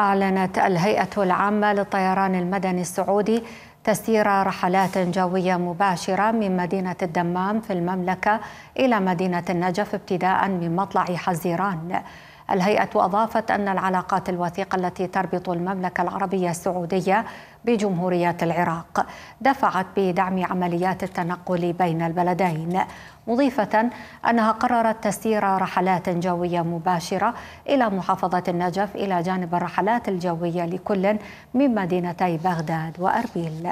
أعلنت الهيئة العامة للطيران المدني السعودي تسيير رحلات جوية مباشرة من مدينة الدمام في المملكة إلى مدينة النجف ابتداء من مطلع حزيران الهيئة اضافت أن العلاقات الوثيقة التي تربط المملكة العربية السعودية بجمهورية العراق دفعت بدعم عمليات التنقل بين البلدين مضيفة أنها قررت تسيير رحلات جوية مباشرة إلى محافظة النجف إلى جانب الرحلات الجوية لكل من مدينتي بغداد وأربيل